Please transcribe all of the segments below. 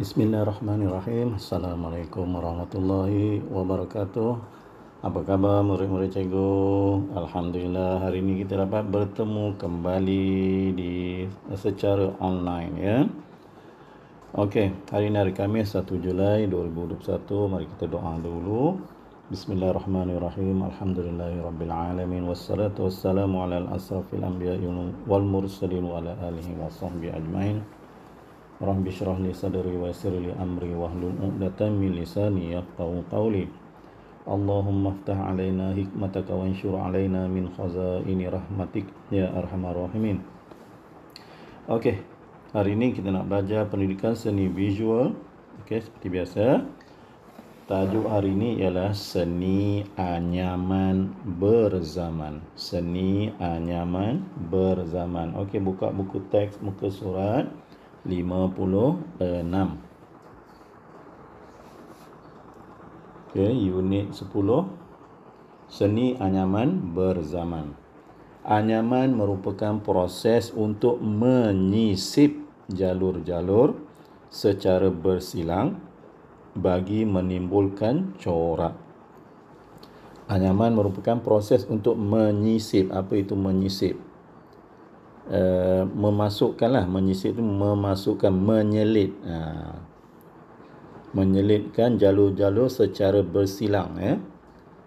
Bismillahirrahmanirrahim Assalamualaikum warahmatullahi wabarakatuh Apa khabar murid-murid cikgu? Alhamdulillah hari ini kita dapat bertemu kembali di secara online ya Okey, hari ini hari Kamis 1 Julai 2021 Mari kita doa dulu Bismillahirrahmanirrahim Alhamdulillahirrabbilalamin Wassalatu wassalamu ala al-asrafil anbiya wal mursalin wa ala alihi wa sahbihi ajmain Rabbi syrah li sadri wa yasir li amri wa hlul uqdatan min lisani yafqahu qawli Allahumma aftah alayna hikmataka wa insyur alayna min khazaini rahmatik ya arhamar rahimin Okey, hari ini kita nak belajar pendidikan seni visual Okey, seperti biasa Tajuk hari ini ialah seni anyaman berzaman Seni anyaman berzaman Okey, buka buku teks, muka surat 56 okay, Unit 10 Seni anyaman berzaman Anyaman merupakan proses untuk menyisip jalur-jalur secara bersilang bagi menimbulkan corak. Anyaman merupakan proses untuk menyisip. Apa itu menyisip? uh, memasukkanlah menyisir itu memasukkan menyelit ha. menyelitkan jalur-jalur secara bersilang ya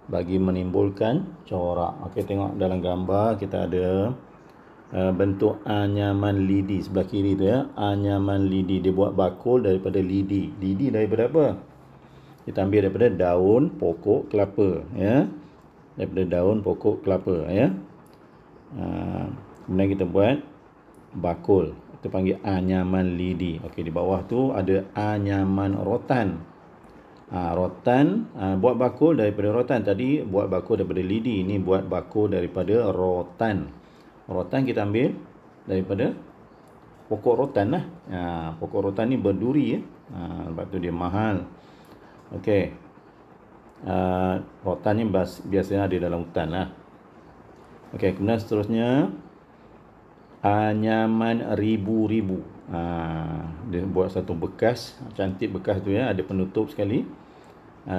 bagi menimbulkan corak. Okey tengok dalam gambar kita ada uh, bentuk anyaman lidi sebelah kiri tu ya. Anyaman lidi dia buat bakul daripada lidi. Lidi daripada apa? Kita ambil daripada daun pokok kelapa ya. Daripada daun pokok kelapa ya. Uh, Kemudian kita buat bakul. Kita panggil anyaman lidi. Okey, di bawah tu ada anyaman rotan. Ha, rotan, ha, buat bakul daripada rotan. Tadi buat bakul daripada lidi. Ini buat bakul daripada rotan. Rotan kita ambil daripada pokok rotan lah. Ha, pokok rotan ni berduri. Ya. Ha, lepas tu dia mahal. Okey. Uh, rotan ni biasanya ada dalam hutan lah. Okey, kemudian seterusnya anyaman ribu-ribu. Ha, dia buat satu bekas. Cantik bekas tu ya. Ada penutup sekali. Ha,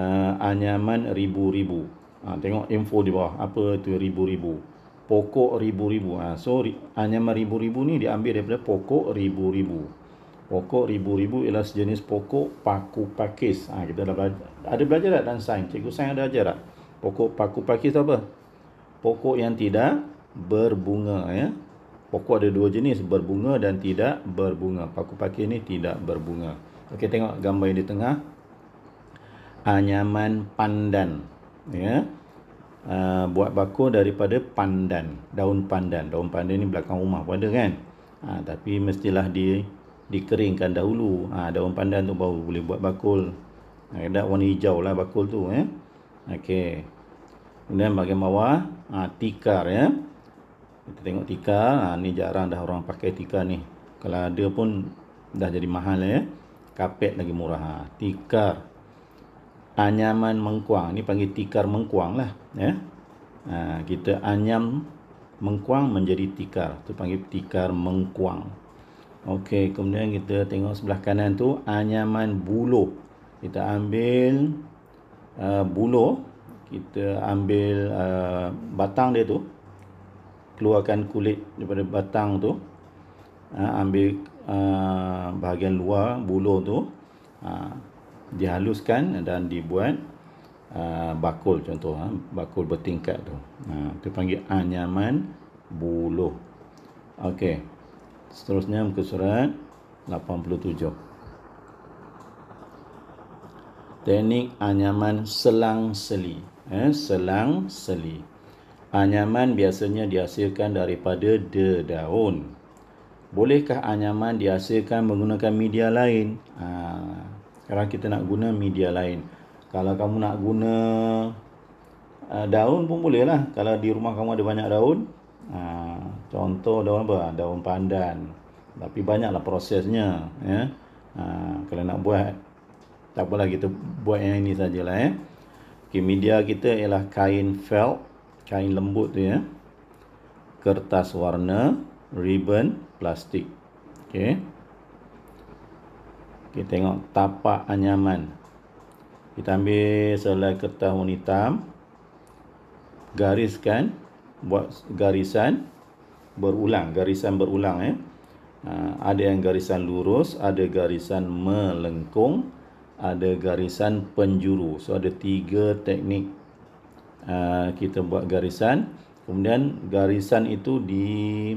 anyaman ribu-ribu. Ha, tengok info di bawah. Apa tu ribu-ribu. Pokok ribu-ribu. Ha, so anyaman ribu-ribu ni diambil daripada pokok ribu-ribu. Pokok ribu-ribu ialah sejenis pokok paku pakis. Ha, kita dah belajar. Ada belajar tak dalam sains? Cikgu sains ada ajar tak? Pokok paku pakis tu apa? Pokok yang tidak berbunga ya. Pokok ada dua jenis, berbunga dan tidak berbunga. Paku-paku ini tidak berbunga. Okey, tengok gambar yang di tengah. Anyaman pandan. Ya. Uh, buat baku daripada pandan. Daun pandan. Daun pandan ini belakang rumah pun ada kan? Ha, tapi mestilah di, dikeringkan dahulu. Ha, daun pandan tu baru boleh buat bakul. Ada warna hijau lah bakul tu. Ya. Okey. Kemudian bagian bawah. Ha, tikar ya. Kita tengok tikar. ha, ni jarang dah orang pakai tikar ni. Kalau ada pun dah jadi mahal lah, ya. Kapet lagi murah. Ha. Tikar anyaman mengkuang. Ni panggil tikar mengkuang lah. Ya. Ha, kita anyam mengkuang menjadi tikar. Tu panggil tikar mengkuang. Okey, kemudian kita tengok sebelah kanan tu anyaman buluh. Kita ambil uh, buluh, kita ambil uh, batang dia tu keluarkan kulit daripada batang tu ha, ambil ha, bahagian luar bulu tu ha, dihaluskan dan dibuat ha, bakul contoh ha, bakul bertingkat tu ha, tu panggil anyaman bulu ok seterusnya muka surat 87 teknik anyaman selang seli eh, selang seli Anyaman biasanya dihasilkan daripada dedaun. Bolehkah anyaman dihasilkan menggunakan media lain? Ha, sekarang kita nak guna media lain. Kalau kamu nak guna uh, daun pun bolehlah. Kalau di rumah kamu ada banyak daun. Ha, contoh daun apa? Ha, daun pandan. Tapi banyaklah prosesnya. Ya. Ha, kalau nak buat. Tak apalah kita buat yang ini sajalah. Ya. Okay, media kita ialah kain felt kain lembut tu ya kertas warna ribbon plastik okey kita okay, tengok tapak anyaman kita ambil selai kertas warna hitam gariskan buat garisan berulang garisan berulang ya eh. ada yang garisan lurus ada garisan melengkung ada garisan penjuru so ada tiga teknik Ah, kita buat garisan kemudian garisan itu di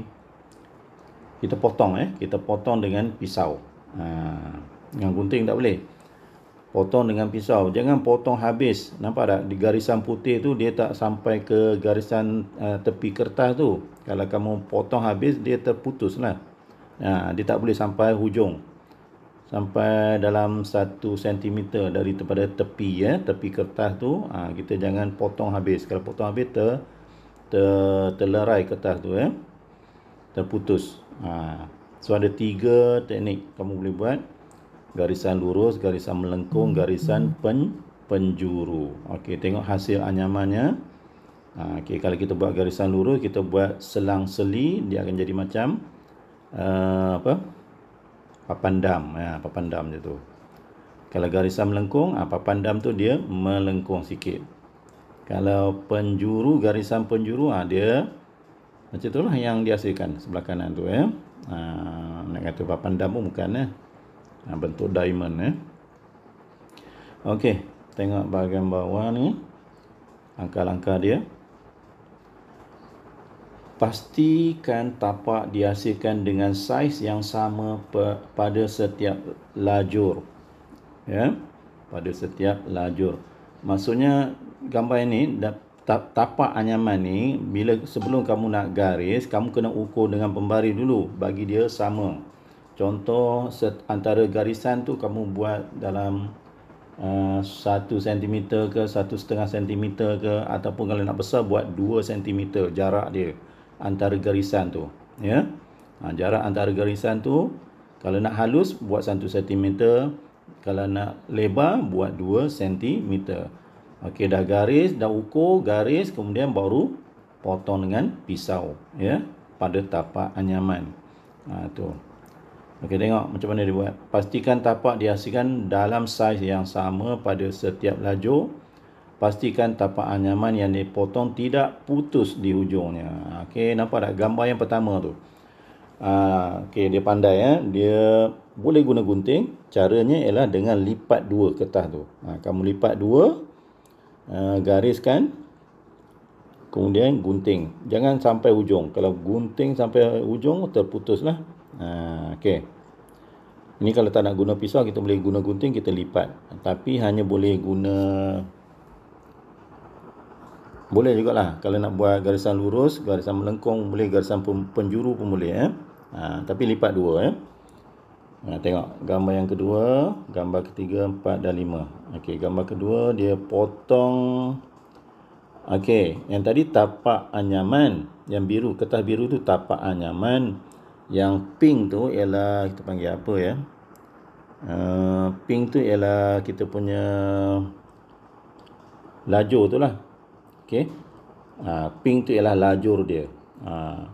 kita potong eh kita potong dengan pisau ha, ah, dengan gunting tak boleh potong dengan pisau jangan potong habis nampak tak di garisan putih tu dia tak sampai ke garisan uh, tepi kertas tu kalau kamu potong habis dia terputus lah ha, dia tak boleh sampai hujung sampai dalam 1 cm dari kepada tepi ya tepi kertas tu ha, kita jangan potong habis kalau potong habis ter, ter terlerai kertas tu ya terputus ha. so ada tiga teknik kamu boleh buat garisan lurus garisan melengkung garisan pen, penjuru okey tengok hasil anyamannya ha, okey kalau kita buat garisan lurus kita buat selang seli dia akan jadi macam uh, apa papan dam ya papan dam je tu kalau garisan melengkung ha, papan dam tu dia melengkung sikit kalau penjuru garisan penjuru ha, dia macam itulah yang dihasilkan sebelah kanan tu ya ha, nak kata papan dam pun bukan ya ha, bentuk diamond ya Okey, tengok bahagian bawah ni. Angka-angka dia. Pastikan tapak dihasilkan dengan saiz yang sama pada setiap lajur. Ya, pada setiap lajur. Maksudnya gambar ini tapak anyaman ni bila sebelum kamu nak garis, kamu kena ukur dengan pembaris dulu bagi dia sama. Contoh antara garisan tu kamu buat dalam uh, sentimeter ke satu setengah sentimeter ke ataupun kalau nak besar buat dua sentimeter jarak dia antara garisan tu ya ha, jarak antara garisan tu kalau nak halus buat 1 cm kalau nak lebar buat 2 cm okey dah garis dah ukur garis kemudian baru potong dengan pisau ya pada tapak anyaman ha, tu okey tengok macam mana dia buat pastikan tapak dihasilkan dalam saiz yang sama pada setiap lajur pastikan tapak anyaman yang dipotong tidak putus di hujungnya. Okey, nampak tak gambar yang pertama tu? Ah, okey, dia pandai ya. Dia boleh guna gunting. Caranya ialah dengan lipat dua kertas tu. Ah, kamu lipat dua, ah, gariskan, kemudian gunting. Jangan sampai hujung. Kalau gunting sampai hujung, terputuslah. Okey. Ini kalau tak nak guna pisau, kita boleh guna gunting, kita lipat. Tapi hanya boleh guna boleh jugalah kalau nak buat garisan lurus, garisan melengkung boleh, garisan penjuru pun boleh eh. Ha, tapi lipat dua eh. Ha, tengok gambar yang kedua, gambar ketiga, empat dan lima. Okey, gambar kedua dia potong Okey, yang tadi tapak anyaman yang biru, kertas biru tu tapak anyaman. Yang pink tu ialah kita panggil apa ya? Uh, pink tu ialah kita punya lajur tu lah. Okey. Ha, ah, ping tu ialah lajur dia. Ha.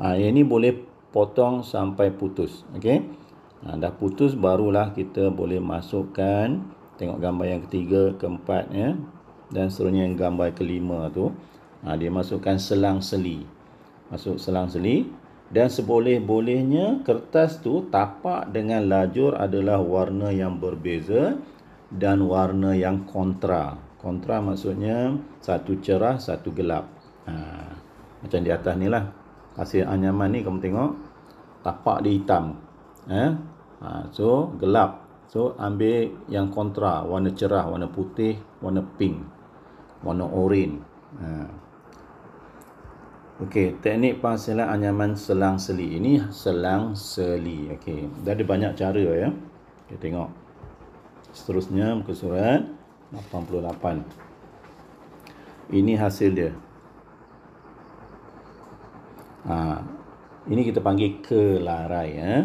Ha, yang ni boleh potong sampai putus. Okey. Ha, dah putus barulah kita boleh masukkan tengok gambar yang ketiga, keempat ya. Dan seterusnya yang gambar kelima tu, ha, dia masukkan selang seli. Masuk selang seli dan seboleh-bolehnya kertas tu tapak dengan lajur adalah warna yang berbeza dan warna yang kontra. Kontra maksudnya satu cerah, satu gelap. Ha, macam di atas ni lah. Pasir anyaman ni kamu tengok. Tapak dia hitam. Eh? Ha, so gelap. So ambil yang kontra. Warna cerah, warna putih, warna pink. Warna orange. Ha. Okey, teknik penghasilan anyaman selang seli. Ini selang seli. Okey, dah ada banyak cara ya. Kita okay, tengok. Seterusnya muka surat. 88 ini hasil dia ha, ini kita panggil kelarai eh?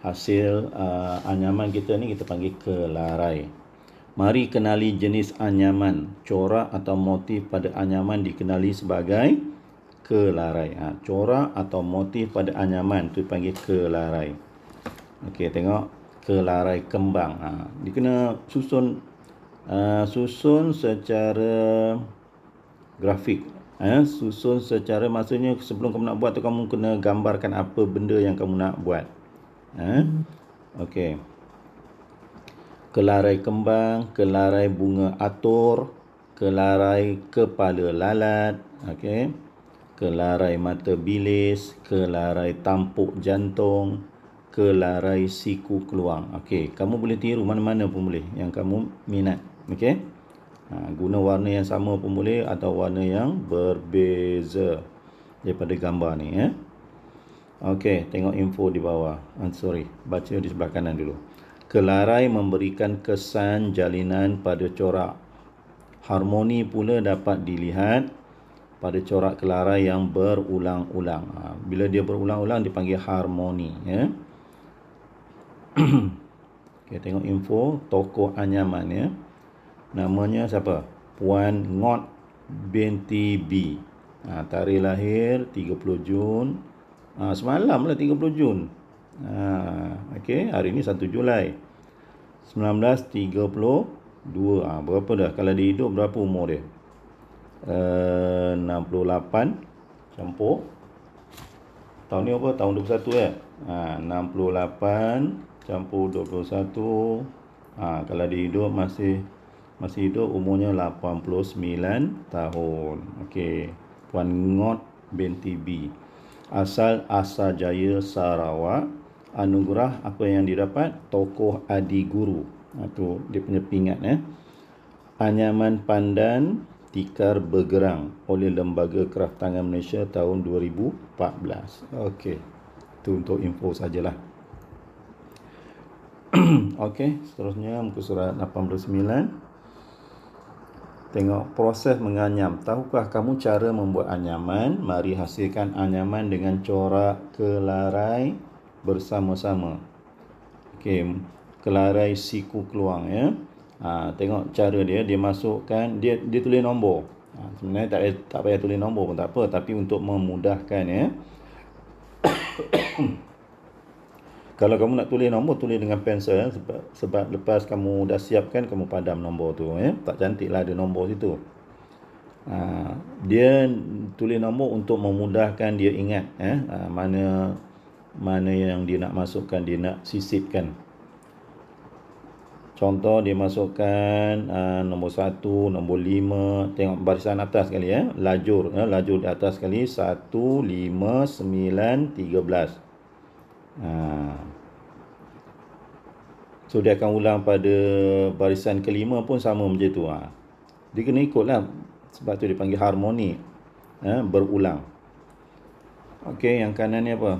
hasil uh, anyaman kita ni kita panggil kelarai mari kenali jenis anyaman corak atau motif pada anyaman dikenali sebagai kelarai ha, corak atau motif pada anyaman tu panggil kelarai Okey, tengok kelarai kembang ha, dia kena susun Ah, susun secara grafik eh, susun secara maksudnya sebelum kamu nak buat tu kamu kena gambarkan apa benda yang kamu nak buat eh? okey kelarai kembang kelarai bunga atur, kelarai kepala lalat okey kelarai mata bilis kelarai tampuk jantung Kelarai siku keluang. Okey, kamu boleh tiru mana-mana pun boleh yang kamu minat. Okey. Ha, guna warna yang sama pun boleh atau warna yang berbeza daripada gambar ni Eh? Okey, tengok info di bawah. I'm ah, sorry, baca di sebelah kanan dulu. Kelarai memberikan kesan jalinan pada corak. Harmoni pula dapat dilihat pada corak kelarai yang berulang-ulang. Ha, bila dia berulang-ulang dipanggil harmoni ya. Eh? okay, tengok info toko anyaman ya. Namanya siapa? Puan Ngot binti B. Ha, tarikh lahir 30 Jun. Ha, semalam lah 30 Jun. Ha, okay, hari ni 1 Julai. 1932. Ha, berapa dah? Kalau dia hidup, berapa umur dia? Eh, uh, 68 campur. Tahun ni apa? Tahun 21 ya? Eh? Ha, campur 21 ha, kalau dia hidup masih masih hidup umurnya 89 tahun okey puan ngot binti B asal asal jaya Sarawak anugerah apa yang didapat tokoh adi guru itu ha, dia punya pingat eh anyaman pandan tikar bergerang oleh lembaga kraftangan Malaysia tahun 2014 okey itu untuk info sajalah Okey, seterusnya muka surat 89. Tengok proses menganyam. Tahukah kamu cara membuat anyaman? Mari hasilkan anyaman dengan corak kelarai bersama-sama. Okey, kelarai siku keluang ya. Ha, tengok cara dia dia masukkan dia dia tulis nombor. Ha, sebenarnya tak tak payah tulis nombor pun tak apa tapi untuk memudahkan ya. Kalau kamu nak tulis nombor, tulis dengan pensel ya. sebab, sebab lepas kamu dah siapkan, kamu padam nombor tu ya. Tak cantiklah ada nombor situ ha, Dia tulis nombor untuk memudahkan dia ingat ya. ha, Mana mana yang dia nak masukkan, dia nak sisipkan Contoh dia masukkan ha, nombor 1, nombor 5 Tengok barisan atas sekali ya Lajur, ya. lajur di atas sekali 1, 5, 9, 13 ha. So dia akan ulang pada barisan kelima pun sama macam tu ha. Dia kena ikut lah Sebab tu dipanggil harmoni ha. Berulang Ok yang kanan ni apa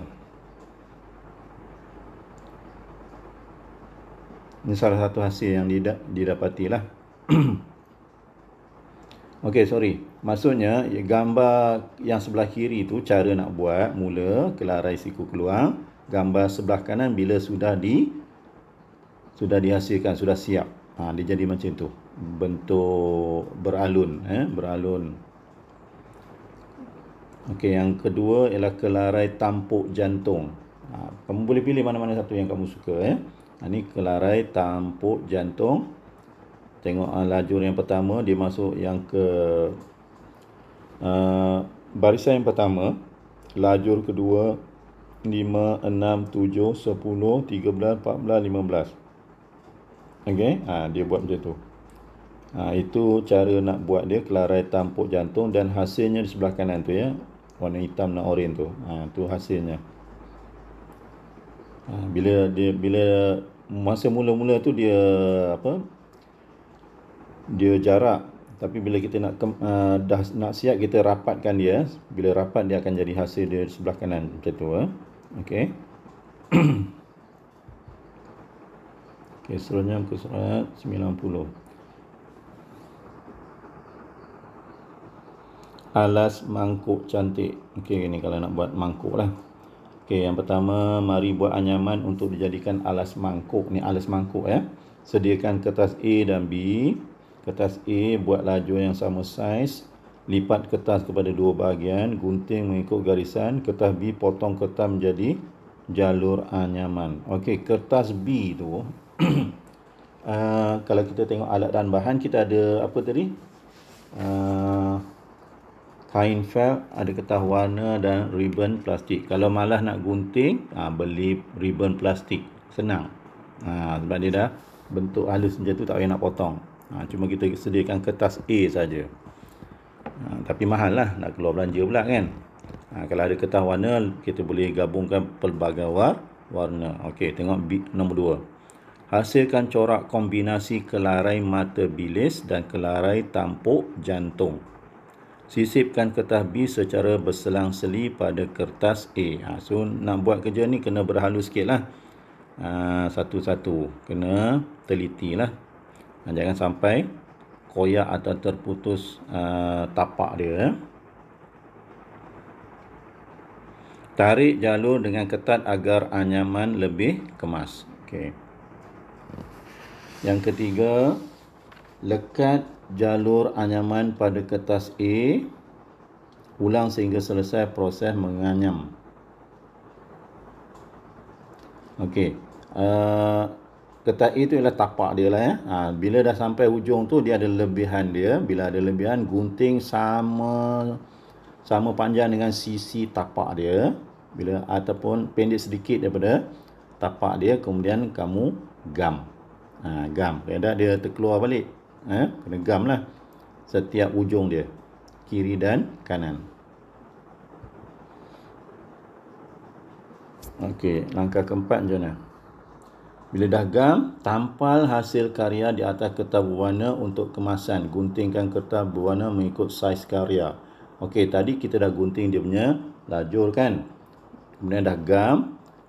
Ini salah satu hasil yang didap didapati lah Ok sorry Maksudnya gambar yang sebelah kiri tu Cara nak buat mula Kelarai siku keluar gambar sebelah kanan bila sudah di sudah dihasilkan sudah siap ha, dia jadi macam tu bentuk beralun eh beralun okey yang kedua ialah kelarai tampuk jantung ha, kamu boleh pilih mana-mana satu yang kamu suka eh ha, ni kelarai tampuk jantung tengok ha, lajur yang pertama dia masuk yang ke uh, barisan yang pertama lajur kedua 5, 6, 7, 10, 13, 14, 15 Okey, ha, dia buat macam tu ha, Itu cara nak buat dia Kelarai tampuk jantung dan hasilnya di sebelah kanan tu ya Warna hitam dan oranye tu ha, tu hasilnya ha, Bila dia bila masa mula-mula tu dia apa Dia jarak tapi bila kita nak uh, dah nak siap kita rapatkan dia bila rapat dia akan jadi hasil dia sebelah kanan macam tu eh? Okey. Okey, seterusnya ke surat 90. Alas mangkuk cantik. Okey, ini kalau nak buat mangkuk lah. Okey, yang pertama, mari buat anyaman untuk dijadikan alas mangkuk. Ni alas mangkuk ya. Sediakan kertas A dan B. Kertas A buat laju yang sama size lipat kertas kepada dua bahagian, gunting mengikut garisan, kertas B potong kertas menjadi jalur anyaman. Okey, kertas B tu uh, kalau kita tengok alat dan bahan kita ada apa tadi? Uh, kain felt, ada kertas warna dan ribbon plastik. Kalau malah nak gunting, uh, beli ribbon plastik. Senang. Uh, sebab dia dah bentuk halus macam tu tak payah nak potong. Ha, cuma kita sediakan kertas A saja ha, tapi mahal lah nak keluar belanja pula kan ha, kalau ada kertas warna eh, kita boleh gabungkan pelbagai war, warna ok tengok bit nombor 2 hasilkan corak kombinasi kelarai mata bilis dan kelarai tampuk jantung sisipkan kertas B secara berselang seli pada kertas A ha, so nak buat kerja ni kena berhalus sikit lah ha, satu-satu ha, kena teliti lah ha, jangan sampai koyak atau terputus uh, tapak dia. Eh. Tarik jalur dengan ketat agar anyaman lebih kemas. Okey. Yang ketiga, lekat jalur anyaman pada kertas A. Ulang sehingga selesai proses menganyam. Okey. Uh, Ketai itu ialah tapak dia lah ya. Ha, bila dah sampai hujung tu dia ada lebihan dia. Bila ada lebihan gunting sama sama panjang dengan sisi tapak dia. Bila ataupun pendek sedikit daripada tapak dia kemudian kamu gam. Ha, gam. kadang dia terkeluar balik. Ha, kena gam lah setiap hujung dia. Kiri dan kanan. Okey, langkah keempat macam mana? Bila dah gam, tampal hasil karya di atas kertas berwarna untuk kemasan. Guntingkan kertas berwarna mengikut saiz karya. Okey, tadi kita dah gunting dia punya lajur kan. Kemudian dah gam.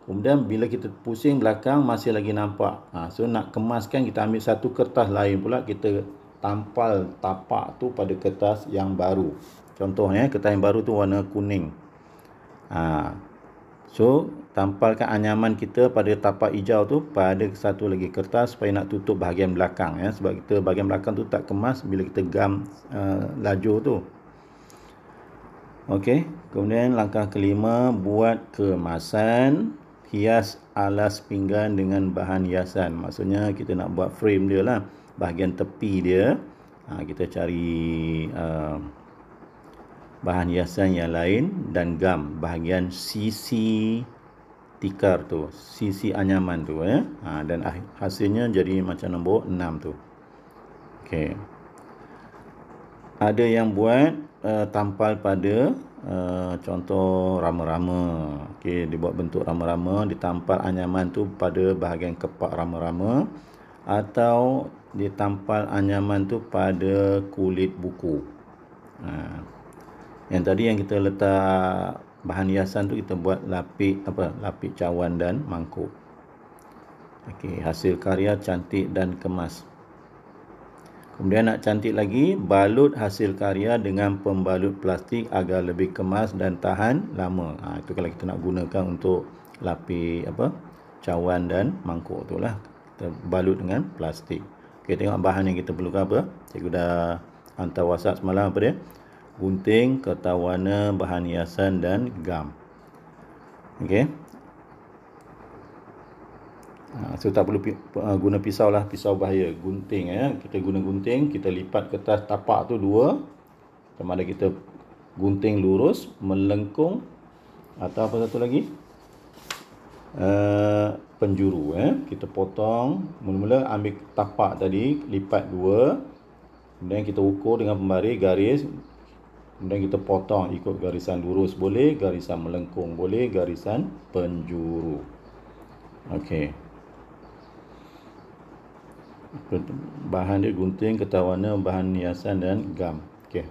Kemudian bila kita pusing belakang masih lagi nampak. Ha, so nak kemaskan kita ambil satu kertas lain pula kita tampal tapak tu pada kertas yang baru. Contohnya kertas yang baru tu warna kuning. Ha. So tampalkan anyaman kita pada tapak hijau tu pada satu lagi kertas supaya nak tutup bahagian belakang ya sebab kita bahagian belakang tu tak kemas bila kita gam uh, lajur tu. Okey, kemudian langkah kelima buat kemasan hias alas pinggan dengan bahan hiasan. Maksudnya kita nak buat frame dia lah, bahagian tepi dia. Ha, kita cari uh, bahan hiasan yang lain dan gam bahagian sisi tikar tu sisi anyaman tu ya eh? ha, dan ah, hasilnya jadi macam nombor 6 tu okey ada yang buat uh, tampal pada uh, contoh rama-rama okey dibuat bentuk rama-rama ditampal anyaman tu pada bahagian kepak rama-rama atau ditampal anyaman tu pada kulit buku ha. yang tadi yang kita letak bahan hiasan tu kita buat lapik apa lapik cawan dan mangkuk. Okey, hasil karya cantik dan kemas. Kemudian nak cantik lagi, balut hasil karya dengan pembalut plastik agar lebih kemas dan tahan lama. Ha, itu kalau kita nak gunakan untuk lapik apa cawan dan mangkuk tu lah. Kita balut dengan plastik. Okey, tengok bahan yang kita perlukan apa. Saya sudah hantar WhatsApp semalam apa dia? gunting, kertas warna, bahan hiasan dan gam. Okey. Ha, so tak perlu uh, guna pisau lah, pisau bahaya. Gunting ya. Kita guna gunting, kita lipat kertas tapak tu dua. Sama ada kita gunting lurus, melengkung atau apa satu lagi? Uh, penjuru eh. Kita potong Mula-mula ambil tapak tadi Lipat dua Kemudian kita ukur dengan pembaris Garis Kemudian kita potong ikut garisan lurus boleh, garisan melengkung boleh, garisan penjuru. Okey. Bahan dia gunting, kertas bahan hiasan dan gam. Okey.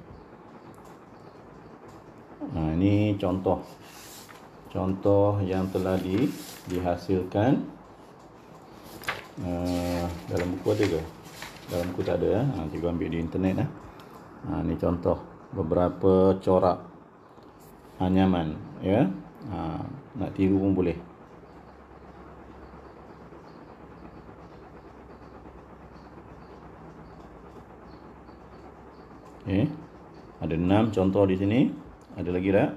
Nah, ini contoh. Contoh yang telah di, dihasilkan. Uh, dalam buku ada ke? Dalam buku tak ada. Ya? Ha, cikgu ambil di internet. Ya? Ha, ini contoh beberapa corak anyaman ya ha, nak tiru pun boleh okey ada enam contoh di sini ada lagi tak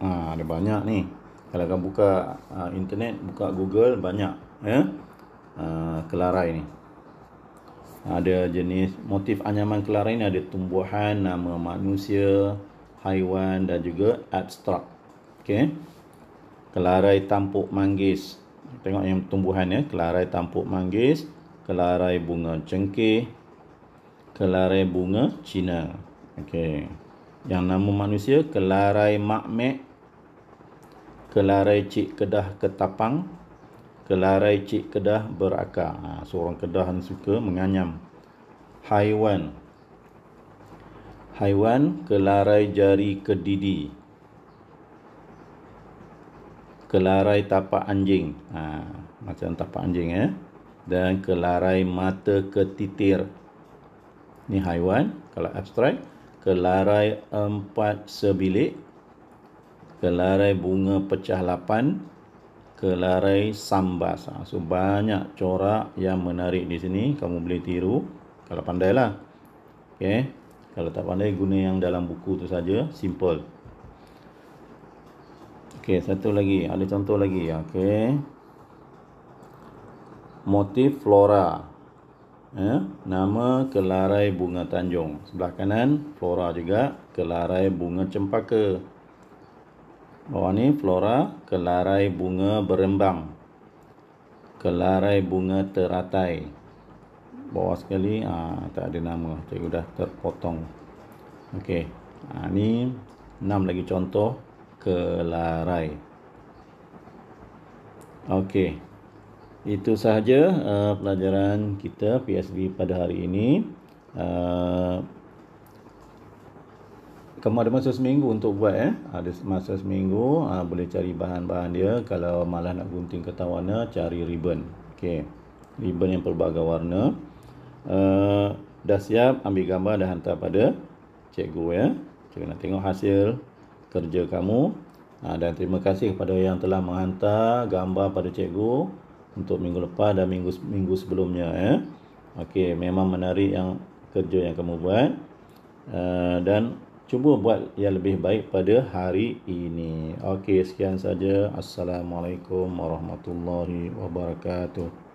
ha, ada banyak ni kalau kamu buka uh, internet buka Google banyak ya ha, kelarai ni ada jenis motif anyaman kelarin ada tumbuhan, nama manusia, haiwan dan juga abstrak. Okey. Kelarai tampuk manggis. Tengok yang tumbuhan ya, kelarai tampuk manggis, kelarai bunga cengkeh, kelarai bunga Cina. Okey. Yang nama manusia kelarai makmek, kelarai cik kedah ketapang, Kelarai Cik Kedah berakar. Ha, seorang Kedah ni suka menganyam. Haiwan. Haiwan kelarai jari kedidi. Kelarai tapak anjing. Ha, macam tapak anjing eh. Dan kelarai mata ketitir. Ni haiwan kalau abstrak. Kelarai empat sebilik. Kelarai bunga pecah lapan kelarai sambas. Ah, so banyak corak yang menarik di sini. Kamu boleh tiru kalau pandai lah. Okay. Kalau tak pandai guna yang dalam buku tu saja, simple. Okay. satu lagi. Ada contoh lagi. Okay. Motif flora. Eh, nama kelarai bunga tanjung. Sebelah kanan flora juga kelarai bunga cempaka. Bawah ni flora kelarai bunga berembang. Kelarai bunga teratai. Bawah sekali aa, ah, tak ada nama. Cikgu sudah terpotong. Okey. ini ah, enam lagi contoh kelarai. Okey. Itu sahaja uh, pelajaran kita PSB pada hari ini. Uh, kamu ada masa seminggu untuk buat eh? Ada masa seminggu ha, Boleh cari bahan-bahan dia Kalau malah nak gunting kertas warna Cari ribbon Okey. Ribbon yang pelbagai warna uh, Dah siap ambil gambar Dah hantar pada cikgu ya. Cikgu nak tengok hasil kerja kamu ha, Dan terima kasih kepada yang telah menghantar Gambar pada cikgu Untuk minggu lepas dan minggu minggu sebelumnya ya. Okey, Memang menarik yang kerja yang kamu buat uh, Dan cuba buat yang lebih baik pada hari ini. Okey, sekian saja. Assalamualaikum warahmatullahi wabarakatuh.